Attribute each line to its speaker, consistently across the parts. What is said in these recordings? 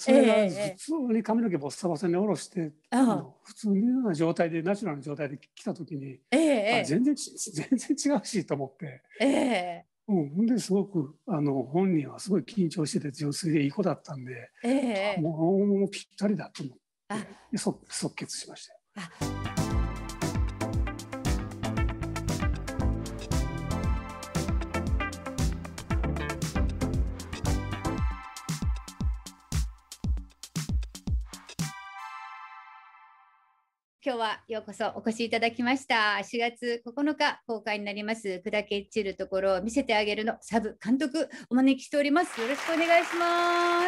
Speaker 1: それが普通に髪の毛ボッサボサに下ろして、普通のような状態でナチュラルな状態で来た時に、え全然 全然違うしと思って、ええうん、ほんですごくあの本人はすごい緊張してて純粋でいい子だったんで、ええ、もうぴったりだと思って即決しました。
Speaker 2: はようこそお越しいただきました。4月9日公開になります、砕け散るところを見せてあげるのサブ監督、お招きしております。よろしくお願いします。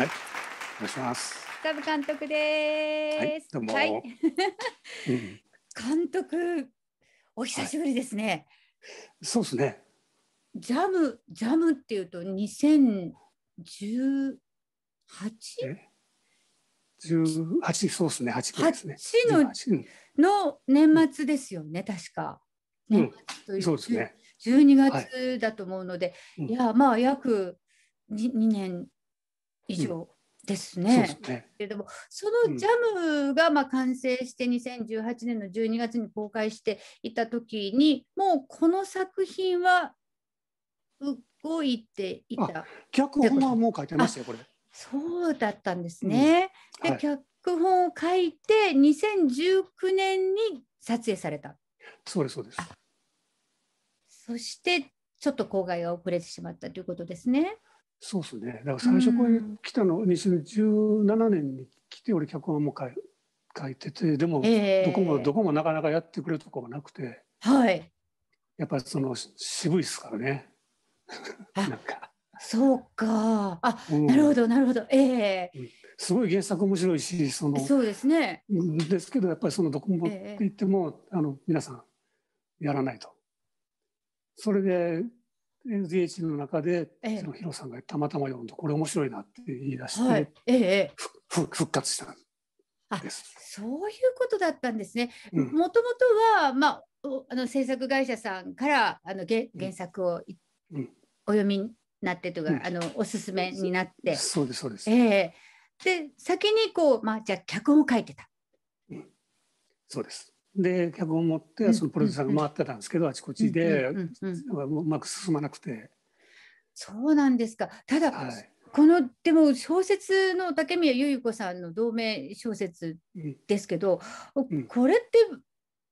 Speaker 2: はい、お願いします。サブ監督です。はい、はい監督、お久しぶりですね。はい、そうですね。ジャム、ジャムっていうと2018
Speaker 1: 18そうですね8区です
Speaker 2: 8の,、年末ですよね、確か。
Speaker 1: 年末という、うん、そうですね
Speaker 2: 12月だと思うので、はい、いやまあ約 2, 2年以上ですね。うん、ねけれどもそのジャムがまあ完成して2018年の12月に公開していた時にもうこの作品は動いてい
Speaker 1: た。脚本はもう書いてましたよこれ。
Speaker 2: そうだったんですね。で、はい、脚本を書いて2019年に撮影されたそうですそうですそしてちょっと公害が遅れてしまったということですね
Speaker 1: そうですねだから最初これ来たの、うん、2017年に来て俺脚本も書い書いててでも、どこもどこもなかなかやってくれるとこがなくてはいやっぱりその渋いですからね
Speaker 2: なんかそうか。あ、うん、なるほど、なるほど。ええ
Speaker 1: ー、すごい原作面白いし、その。そうですね。ですけど、やっぱりそのどこもって言っても、えー、あの、皆さん。やらないと。それで。NDH の中で、ええ、そのヒロさんがたまたま読んで、これ面白いなって言い出して、はい、ええー、ふ復活した
Speaker 2: あそういうことだったんですね。もともとは、まあ、あの制作会社さんからあの原原作を、うん、お読みなってとか、うん、あのおすすめになって
Speaker 1: そうですそうです、
Speaker 2: えー、で先にこう、まあ、じゃあ脚本を書いてた、
Speaker 1: うん、そうですで脚本を持ってそのプロデューサーが回ってたんですけど、うんうんうん、あちこちで、うんうん、うまく進まなくて
Speaker 2: そうなんですかただ、はい、このでも小説の竹宮由衣子さんの同名小説ですけど、うん、これって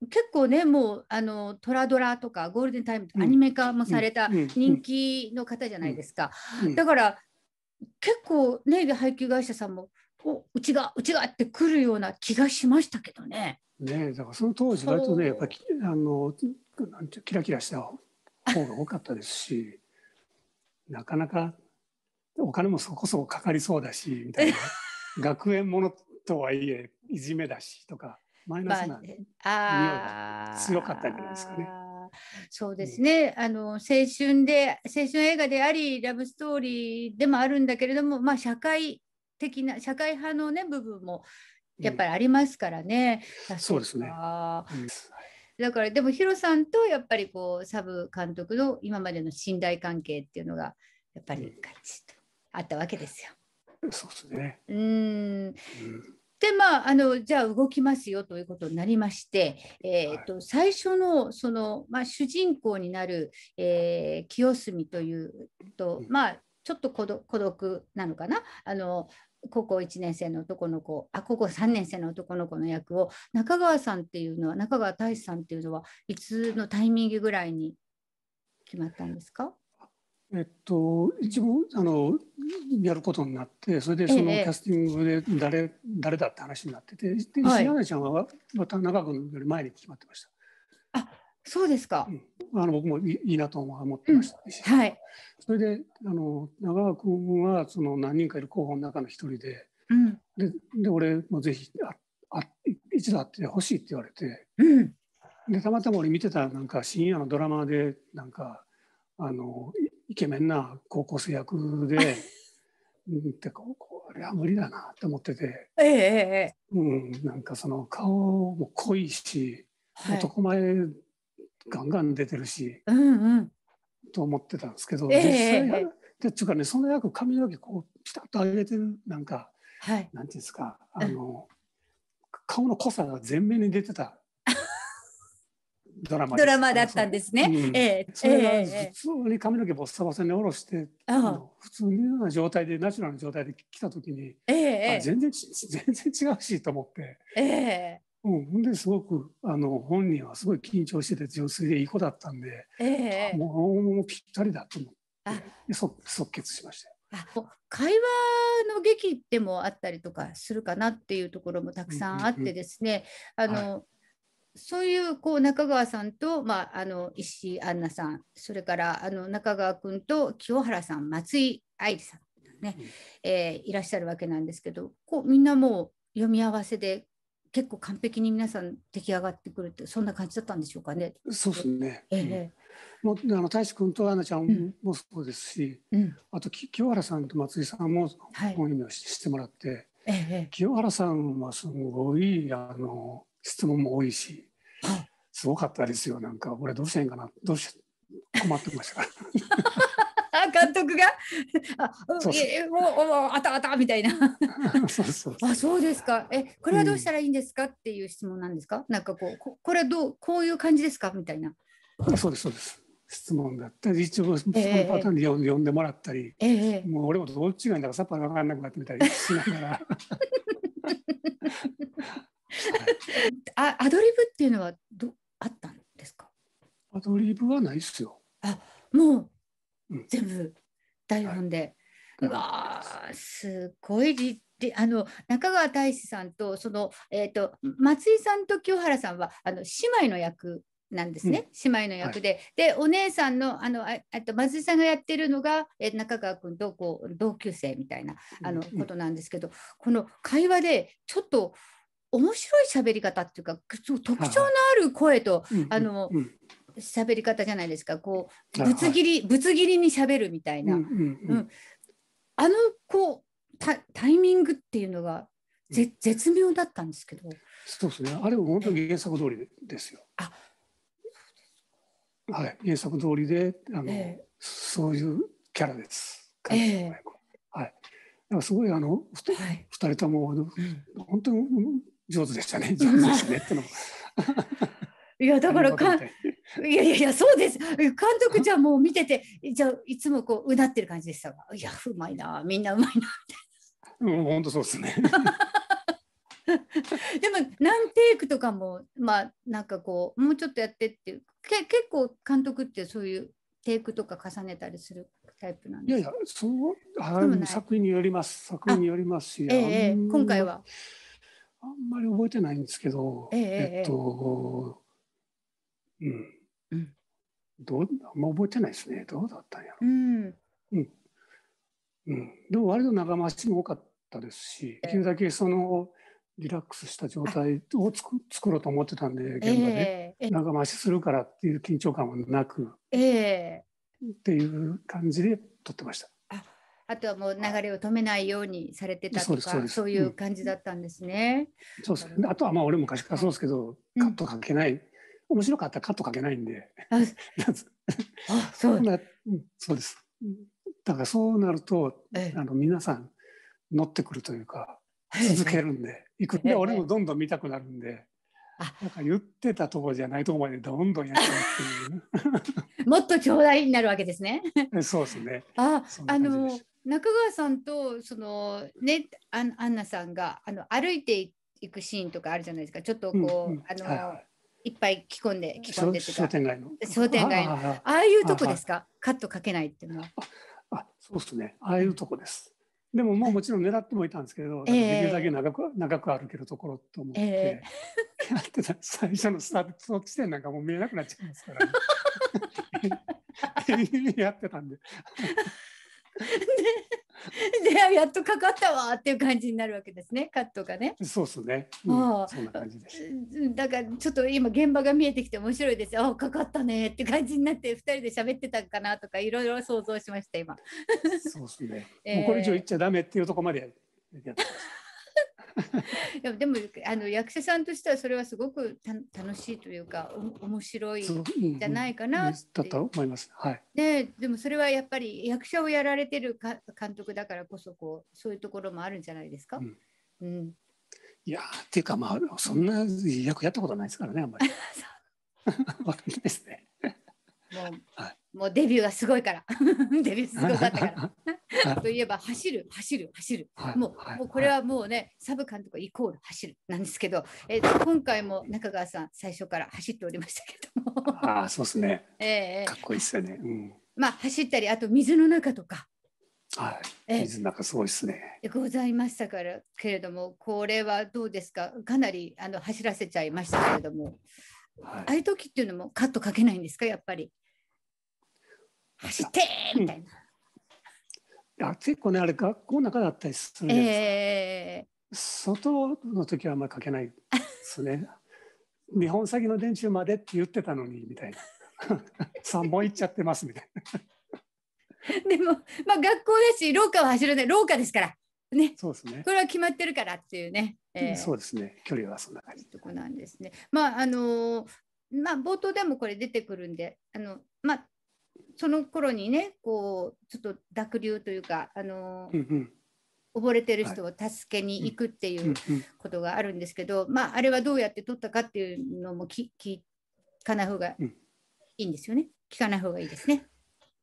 Speaker 2: 結構ねもうあのトラドラとかゴールデンタイムとかアニメ化もされた人気の方じゃないですか、だから結構ネイビー配給会社さんもおうちがうちがってくるような気がしましたけど
Speaker 1: ね。ねだからその当時割とねやっぱあのなんてキラキラした方が多かったですしなかなかお金もそこそこかかりそうだしみたいな 学園ものとはいえいじめだしとか。マイナスな匂
Speaker 2: いが
Speaker 1: 強かったんじゃないですかね。
Speaker 2: そうですね、うん、あの青春で青春映画でありラブストーリーでもあるんだけれども、まあ、社会的な社会派の、ね、部分もやっぱりありますからね。うん、そうですね、うんだからでもヒロさんとやっぱりこうサブ監督の今までの信頼関係っていうのがやっぱりガチッとあったわけですよ。そうですね。うん。でまあ、あのじゃあ動きますよということになりまして、えーと、最初のその、まあ、主人公になる、えー、清澄というと、まあ、ちょっと孤独なのかなあの高校1年生の男の子あ高校3年生の男の子の役を中川さんっていうのは中川大志さんっていうのはいつのタイミングぐらいに決まったんですか
Speaker 1: えっと、一応あのやることになってそれでそのキャスティングで誰ええ、誰だって話になっててで石原ちゃんはまた中君より前に決まってました。はい、あそうですか、うん、あの僕もいいいなと思ってました、うん、はい、それであの長川君はその何人かいる候補の中の一人で,、うん、でで俺もぜひああ一度会ってほしいって言われて、うん、でたまたま俺見てたなんか深夜のドラマでなんかあのイケメンな高校生役で、うん、てかこれは無理だなって思ってて、え
Speaker 2: え
Speaker 1: うん、なんかその
Speaker 2: 顔
Speaker 1: も濃いし、はい、男前ガンガン出てるし、
Speaker 2: うんうん、
Speaker 1: と思ってたんですけど、えー、実際、えー、っていうかねその役髪の毛こうピタッと上げてるなんか、はい、なんていうんですかあの、うん、顔の濃さが前面に出てたドラマドラマだったんですね。うん、ええー、それが普通に髪の毛ボッサボサに下ろして、えー、普通のような状態でナチュラルな状態で来た時に、えー、全然全然違うしと思って。えーうん、ですごくあの本人はすごい緊張してて純粋でいい子だったんで、えー、もうぴったり
Speaker 2: だと思って即即決しましたあ会話の劇でもあったりとかするかなっていうところもたくさんあってですね、うんうん、あの、はいそういうこう中川さんと、まあ、あの石井杏奈さんそれからあの中川君と清原さん松井愛理さんね、えー、いらっしゃるわけなんですけどこうみんなもう読み合わせで結構完璧に皆さん出来上がってくるってそんな感じだったんでしょうかね。そうですね、えー、もうあの大志君とアナちゃ
Speaker 1: んもそうですし、うんうん、あと清原さんと松井さんも本読みをしてもらって、はいえー、清原さんはすごいあの質問も多いし、すごかったですよ、なんか、俺どうしたいいかな、どうし困ってました。
Speaker 2: 監督が あそうそうもうあたあたみたいな
Speaker 1: そうそうあ
Speaker 2: そうですかえこれはどうしたらいいんですか、うん、っていう質問なんですかなんかこうここれどうこういう感じですかみたいな
Speaker 1: あ、そうですそうです質問だった一応そのパターンで読、えー、んでもらったり、えー、もう俺もどっちがいいんだかさっぱり分からなくなってみたりしな
Speaker 2: がらあアドリブっていうのはどあったんですかアドリブはないっすよ。あもう、全部台本で。
Speaker 1: はい、うわ
Speaker 2: すごい立であの中川大志さんとその、えーと、松井さんと清原さんはあの姉妹の役なんですね、うん、姉妹の役で、はい、でお姉さんのあのあと松井さんがやってるのが、え中川君とこう同級生みたいなあの、ことなんですけどこの会話でちょっと面白い喋り方っていうか特徴のある声と、はい、あの、喋り方じゃないですかこうぶつ切り、はい、ぶつ切りに喋るみたいな、うん、うんうん、あのこうタイミングっていうのが、うん、絶妙だったんですけど
Speaker 1: そうですねあれは本当に原作通りですよ。あはい、原作通りであの、えー、そういうキャラです。えー、はい、だかすごいあの、はい、2人とも本当に上手でしたね。上手でしたね。
Speaker 2: いやだからかいやいやいやそうです監督じゃもう見ててじゃいつもこううなってる感じでしたがいやうまいなみんなうまいなみた
Speaker 1: いうん本当そうですね。
Speaker 2: でも何テイクとかもまあなんかこうもうちょっとやってっていうけ結構監督ってそういうテイクとか重ねたりするタイプなんで
Speaker 1: すかいやいやそうあ作品によります作品によりますし、ええ、今回はあんまり覚えてないんですけど、えー、えっと、うん。うん、どう、あんま覚えてないですね。どうだったんやろ。うん。うん。うん、でも割と長回しも多かったですし、できるだけその、リラックスした状態をつく作ろうと思ってたんで、現場で、えー、長回しするからっていう緊張感もなく、
Speaker 2: えー、っ
Speaker 1: ていう感じで撮ってました。
Speaker 2: あとはもう流れを止めないようにされてたとかそういう感じだったんですね。
Speaker 1: そうですあとはまあ俺昔からそうですけど、カットかけない、面白かったらカットかけないんで。あ そうそうです。だからそうなると、えあの皆さん乗ってくるというか続けるんで、行くで俺もどんどん見たくなるんで。なんか言ってたとこじゃないとこまでどんどんやっちゃ
Speaker 2: うっていう。もっと強大になるわけですね。
Speaker 1: そうですね。
Speaker 2: あ、あの中川さんとそのねアンナさんがあの歩いていくシーンとかあるじゃないですかちょっとこう、うんうん、あの、はいい、っぱい着込んで着込んで商店街の商店街のああいうとこですか、カットかけないっていうのは
Speaker 1: あそうですねああいうとこです、でももうもちろん狙ってもいたんですけど、できるだけ長く、長く歩けるところと思って、えー、やってた最初のスタート地点なんかもう見えなくなっちゃいますから、ね やってたんで
Speaker 2: でやっとかかったわっていう感じになるわけですねカットがね。
Speaker 1: そうっすね、うん、そんな感
Speaker 2: じですだからちょっと今現場が見えてきて面白いですよあかかったねって感じになって2人で喋ってたかなとかいろいろ想像しました今。
Speaker 1: そうっすね、えー、もうこれ以上言っちゃダメっていうとこまでやってました。
Speaker 2: でもでもあの役者さんとしてはそれはすごく楽しいというかお面白いじゃないかな、うん、だと
Speaker 1: 思います。はい、
Speaker 2: ねでもそれはやっぱり役者をやられてるか監督だからこそこうそういうところもあるんじゃないですか。うん、うん、
Speaker 1: いやっていうかまあそんな役やったことないですからねあんまり。わかんないです
Speaker 2: ね。もう、はいもうデビューがすごいから デビューすごかったから といえば走る走る走る、はい、もう、もうこれはもうね、はい、サブ監督イコール走るなんですけど、えー、今回も中川さん最初から走っておりましたけ
Speaker 1: どもああそうですね、
Speaker 2: えー、かっ
Speaker 1: こいいですよね、うん、
Speaker 2: まあ走ったりあと水の中とか
Speaker 1: はい、水の中すごいですね。
Speaker 2: ございましたからけれどもこれはどうですかかなりあの走らせちゃいましたけれども、はい、ああいう時っていうのもカットかけないんですかやっぱり。走って
Speaker 1: みたいな。あ、うん、結構ねあれ学校の中だったりするんです、
Speaker 2: え
Speaker 1: ー、外の時はあんまり書けないですね。日本先の電柱までって言ってたのにみたいな。3 本行っちゃってますみたいな。
Speaker 2: でも、まあ、学校だし廊下は走るね廊下ですから。ね、そうですね。これは決まってるからっていうね。えー、そうですね。距離はそんな感じ。とこなんですね。まああのー、まあ冒頭でもこれ出てくるんで、あのまあその頃にねこうちょっと濁流というかあの、うんうん溺れてる人を助けに行くっていうことがあるんですけど、はいうんうん、まあ、あれはどうやって取ったかっていうのも聞かない方がいいんですよね。聞かない方がいいですね。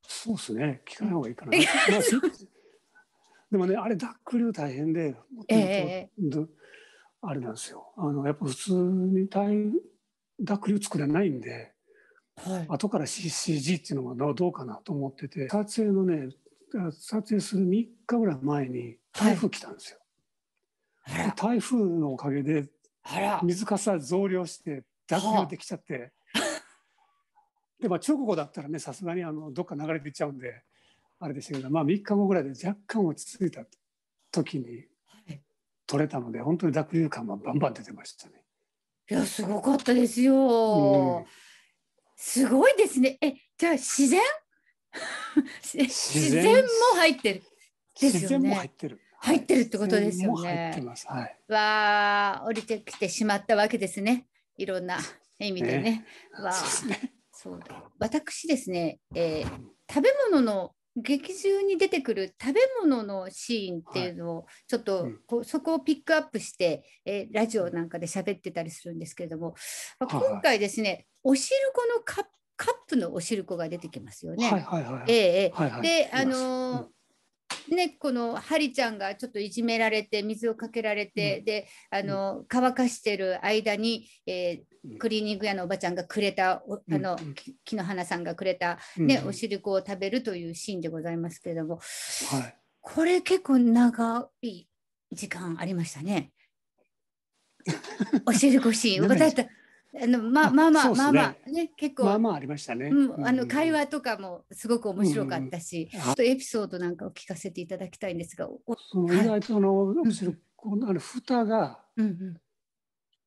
Speaker 2: そうで
Speaker 1: すね。聞かない方がいいかな。
Speaker 2: でもね、あれ濁流大変で、え
Speaker 1: ー、あれなんですよ。あのやっぱ普通に大濁流作れないんで、はい、後から CG っていうのはどうかなと思ってて撮影のね撮影する3日ぐらい前に台風来たんですよ。はい、台風のおかげで水かさ増量して濁流できちゃって、でまあ直後だったらねさすがにあのどっか流れていっちゃうんであれでしたけど、まあ、3日後ぐらいで若干落ち着いた時に取れたので、本当に濁流感はバンバン出てましたね。
Speaker 2: いやすごかったですよ。うんすごいですね。え、じゃあ自然 自然も入ってる。ですよね。入ってる。入ってるってことですよね。はい、わあ、降りてきてしまったわけですね。いろんな意味でね。ねわあ、そうだ。私ですね、えー、食べ物の劇中に出てくる食べ物のシーンっていうのをちょっとこ、はい、そこをピックアップして、えー、ラジオなんかで喋ってたりするんですけれども、まあ、今回ですね、はい、お汁粉のカップカップのお汁粉が出てきますよね。で、あのーうんね、このハリちゃんがちょっといじめられて水をかけられて、うん、であの乾かしてる間に、えー、クリーニング屋のおばちゃんがくれたあの、木の花さんがくれたね、ね、うん、おを食べるというシーンでございますけれども、はい、これ結構長い時間ありましたね。おしるこシーン。あのまあまあまあ、ね、まあまあね結構まあまあありましたね、うん、あの会話とかもすごく面白かったし、うんうん、ちょっとエピソードなんかを聞かせていただきたいんですが、意
Speaker 1: 外とそのむしろこのあの蓋が、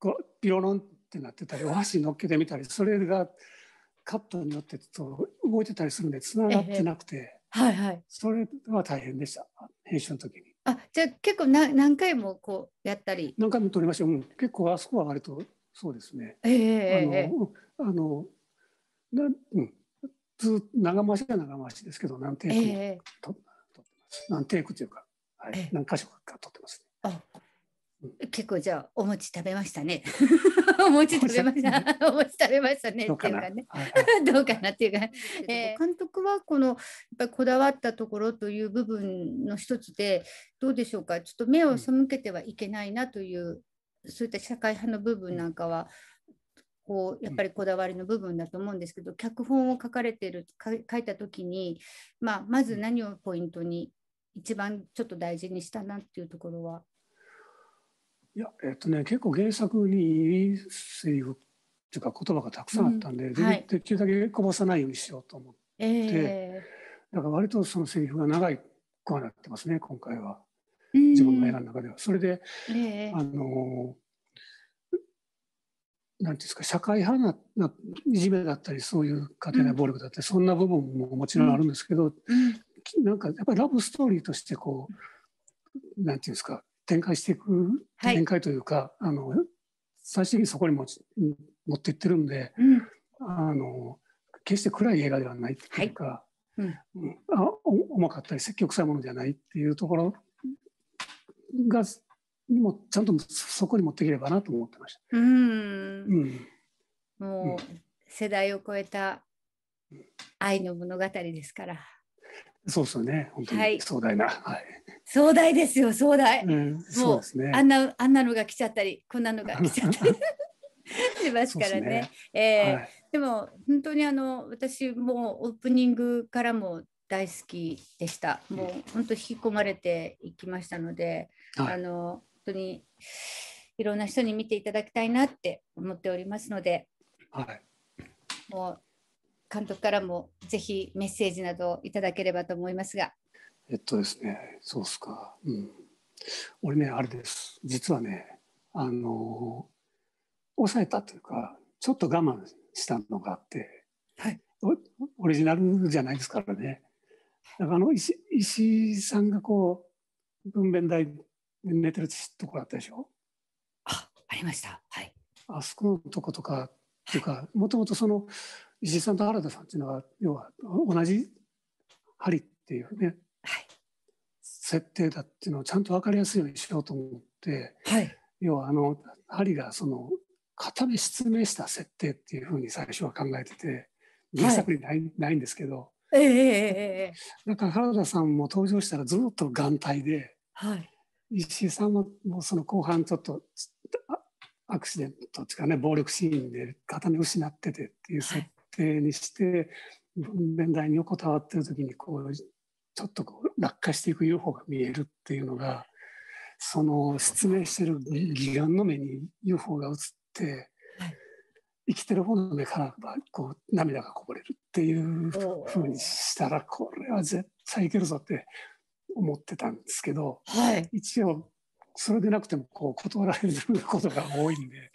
Speaker 1: こうピロロンってなってたりお箸乗っけてみたりそれがカットによってと動いてたりするんでつながってなくて、はいはい、それは大変でした編集の時に。
Speaker 2: あじゃあ結構な何回
Speaker 1: もこうやったり何回も撮りました、うん、結構あそこは割とそうですね。
Speaker 2: えー、
Speaker 1: あの、あのなうん、ず長回しは長回しですけど
Speaker 2: 何テイクも、えー、とってます何テイクというか、はい、えー、何箇所かとってます、ね、あ結構じゃあお餅食べましたね。お餅食べました。お餅食べましたね。っていうかね。どうかなっていうか、えー、監督はこのやっぱこだわったところという部分の一つでどうでしょうか。ちょっと目を背けてはいけないなというそういった社会派の部分なんかはこうやっぱりこだわりの部分だと思うんですけど、脚本を書かれてる書いた時に、まあ、まず何をポイントに一番ちょっと大事にしたなっていうところは
Speaker 1: いやえっとね結構原作にいいセリフっていうか言葉がたくさんあったんで、うんはい、できるだけこぼさないようにしようと思って、
Speaker 2: え
Speaker 1: ー、だから割とそのセリフが長い子になってますね今回は。自分の映画の中では。それで、えー、あのなんていうんですか社会派ないじめだったりそういう家庭内暴力だったり、うん、そんな部分ももちろんあるんですけど、うん、なんかやっぱりラブストーリーとしてこうなんていうんですか展開していく展開というか、はい、あの最終的にそこに持持っていってるんで、うん、あの決して暗い映画ではないっていうか、はいうん、あ重かったり積極臭いものじゃないっていうところがにもちゃんとそこに持っていければなと思ってました。
Speaker 2: うんうん、もう、世代を超えた愛の物語ですから。
Speaker 1: そうですよね。本当に壮大な。はい、壮大ですよ。壮大。うん、そうですね。あん
Speaker 2: な、あんなのが来ちゃったり、こんなのが来ちゃったり。しますからね。ねえー、はい、でも、本当にあの、私もオープニングからも大好きでした。もう本当引き込まれていきましたので、はい、あの本当にいろんな人に見ていただきたいなって思っておりますので、はい、もう監督からもぜひメッセージなどいただければと思いますが。
Speaker 1: えっとですね、そうっすか。うん、俺ね、あれです。実はね、あの抑えたというか、ちょっと我慢したのがあって、はい、オリジナルじゃないですからね。だからあの石石井さんがこう分娩台で寝てるとこあったでしょあありましたはいあそこのとことかっていうかもともとその石井さんと原田さんっていうのは要は同じ針っていうね、はい、設定だっていうのをちゃんと分かりやすいようにしようと思って、はい、要はあの針がその片目失明した設定っていうふうに最初は考えてて原作にないはい、ないんですけど、
Speaker 2: ええ
Speaker 1: だから原田さんも登場したらずっと眼帯で、はい、石井さんももうその後半ちょっとアクシデントっていうかね暴力シーンで片目失っててっていう設定にして、はい、面台に横たわってる時にこうちょっとこう落下していく UFO が見えるっていうのがその失明してる擬岩の目に UFO が映って生きてる方の目からこう涙がこぼれるっていうふうにしたらこれは絶対いけるぞって思ってたんですけど、はい、一応それでなくてもこう断られることが多いんで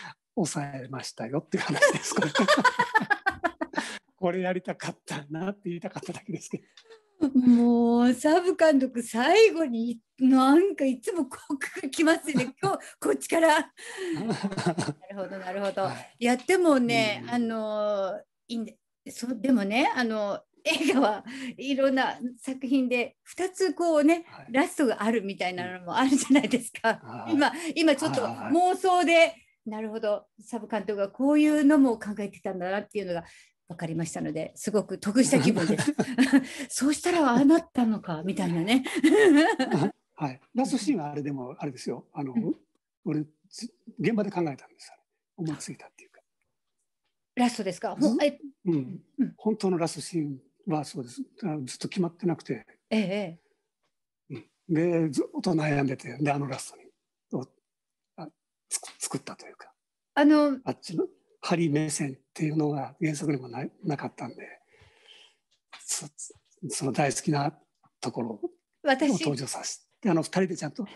Speaker 1: 抑えましたよって話ですこれ これやりたかったなって言いたかった
Speaker 2: だけですけど。もうサブ監督最後になんかいつもこう来ますね 今日こっちから。なるほどなるほど。やってもね、うん、あのいいんでそうでもねあの映画はいろんな作品で2つこうね、はい、ラストがあるみたいなのもあるじゃないですか。今今ちょっと妄想で、なるほどサブ監督がこういうのも考えてたんだなっていうのが分かりましたのですごく得した気分です。そうしたらああなったのかみたいなね。はい、ラストシーン
Speaker 1: はあれでもあれですよあの、俺現場で考えたんです思いついたっていうか。
Speaker 2: ラストですか、うん、
Speaker 1: うん、本当のラストシーンはそうですずっと決まってなくて、ええ、でずっと悩んでてであのラストにをあ作ったというかあのあっちの針目線っていうのが原則にもななかったんでそその大好きなところを登場させてあの2人でちゃんと終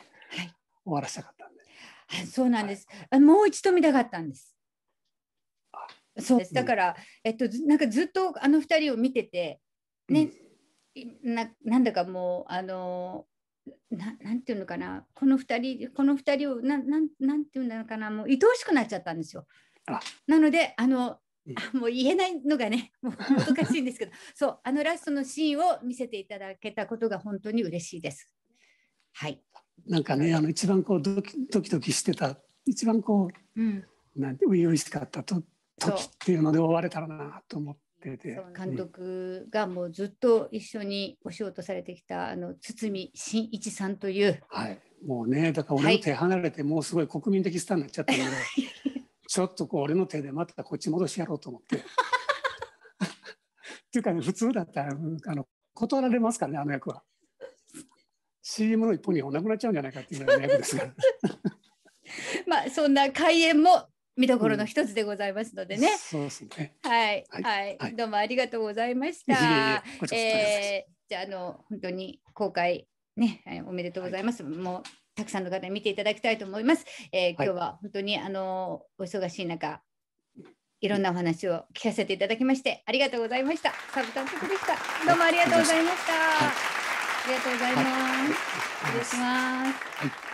Speaker 1: わらせたかったんで、
Speaker 2: はい、そうなんです、はい、もう一度見たかったんですそうですだから、うん、えっと、なんかずっとあの2人を見ててね、うん、ななんだかもうあのななんていうのかなこの2人この2人をななんなんていうのかなもう愛おしくなっちゃったんですよ。なのであの もう言えないのがね もう難しいんですけど そうあのラストのシーンを見せていただけたことが本当に嬉しいです。
Speaker 1: はい、なんかねあの一番こうドキドキドキしてた一番こう、うん、なんて初々しかったと時っていうので終われたらなと思ってて、監
Speaker 2: 督がもうずっと一緒にお仕事されてきたあの堤真一さんという。はい
Speaker 1: もうねだから俺も手離れて、はい、もうすごい国民的スターになっちゃったので。ちょっとこう俺の手でまたこっち戻しやろうと思って。っていうかね普通だったらあの断られますかねあの役は。CM の一本に本なくなっちゃうんじゃないかっていうぐらいの役ですから。
Speaker 2: まあそんな開演も見どころの一つでございますのでね。うん、そうですね。はい、はい、はいはいはいどうもありがとうございました。ええー、じゃあ、あの、本当に公開、ね、おめでとうございます。はい、もう。たくさんの方に見ていただきたいと思います。えー、今日は本当に、あのお忙しい中いろんなお話を聞かせていただきましてありがとうございました。サブ監督でした。どうもありがとうございました。ありがとうございます。失礼します。